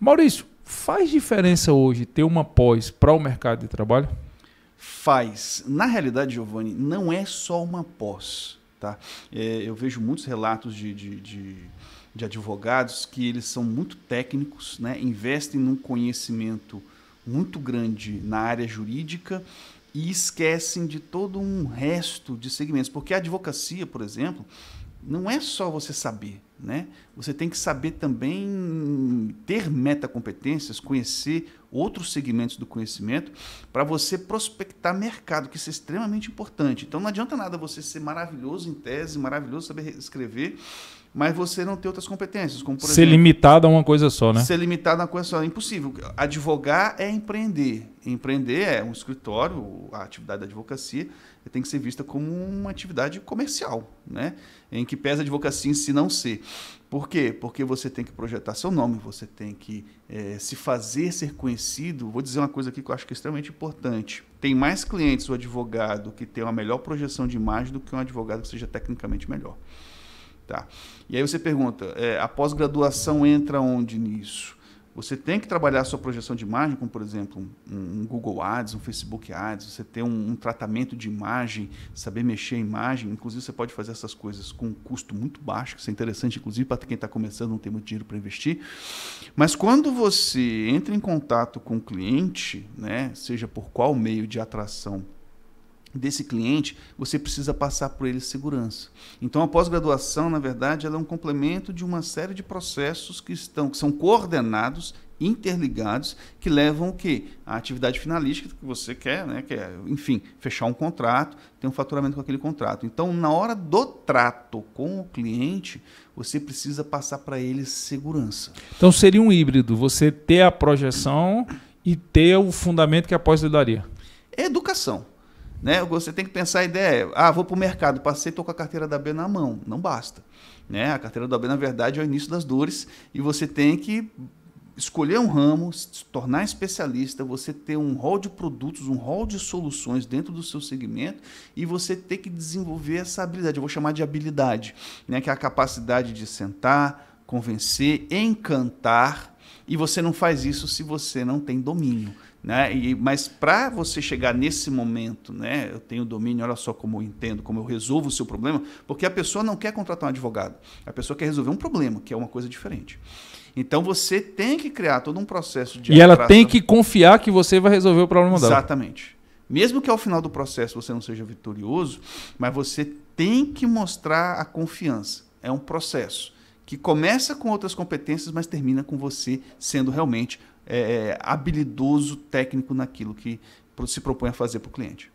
Maurício, faz diferença hoje ter uma pós para o mercado de trabalho? Faz. Na realidade, Giovanni, não é só uma pós. Tá? É, eu vejo muitos relatos de, de, de, de, advogados que eles são muito técnicos, né? investem num conhecimento muito grande na área jurídica e esquecem de todo um resto de segmentos. Porque a advocacia, por exemplo, não é só você saber, né? Você tem que saber também ter metacompetências, conhecer outros segmentos do conhecimento para você prospectar mercado, que isso é extremamente importante. Então não adianta nada você ser maravilhoso em tese, maravilhoso saber escrever mas você não tem outras competências. Como, ser exemplo, limitado a uma coisa só, né? Ser limitado a uma coisa só. É impossível. Advogar é empreender. Empreender é um escritório, a atividade da advocacia tem que ser vista como uma atividade comercial, né? Em que pesa a advocacia em si não ser. Por quê? Porque você tem que projetar seu nome, você tem que é, se fazer ser conhecido. Vou dizer uma coisa aqui que eu acho que é extremamente importante. Tem mais clientes o advogado que tem uma melhor projeção de imagem do que um advogado que seja tecnicamente melhor. Tá? E aí você pergunta, é, a pós-graduação entra onde nisso? Você tem que trabalhar a sua projeção de imagem, como por exemplo um, um Google Ads, um Facebook Ads, você ter um, um, tratamento de imagem, saber mexer a imagem. Inclusive, você pode fazer essas coisas com um custo muito baixo, que isso é interessante, inclusive para quem está começando, não tem muito dinheiro para investir. Mas quando você entra em contato com o cliente, né, seja por qual meio de atração desse cliente, você precisa passar por ele segurança. Então a pós-graduação, na verdade, ela é um complemento de uma série de processos que estão que são coordenados interligados que levam o quê? A atividade finalística que você quer, né? Que é, enfim, fechar um contrato, ter um faturamento com aquele contrato. Então, na hora do trato com o cliente, você precisa passar para ele segurança. Então seria um híbrido, você ter a projeção e ter o fundamento que a pós lhe daria. É educação. Né? Você tem que pensar a ideia, ah, vou para o mercado, passei, estou com a carteira da B na mão. Não basta. Né? A carteira da B, na verdade, é o início das dores e você tem que escolher um ramo, se tornar especialista, você ter um rol de produtos, um rol de soluções dentro do seu segmento e você ter que desenvolver essa habilidade, eu vou chamar de habilidade, né? que é a capacidade de sentar, convencer, encantar e você não faz isso se você não tem domínio. Né? E, mas para você chegar nesse momento, né, eu tenho domínio, olha só como eu entendo, como eu resolvo o seu problema, porque a pessoa não quer contratar um advogado, a pessoa quer resolver um problema, que é uma coisa diferente. Então você tem que criar todo um processo de. E atração. ela tem que confiar que você vai resolver o problema dela. Exatamente. Mesmo que ao final do processo você não seja vitorioso, mas você tem que mostrar a confiança. É um processo que começa com outras competências, mas termina com você sendo realmente é, é habilidoso técnico naquilo que se propõe a fazer para o cliente.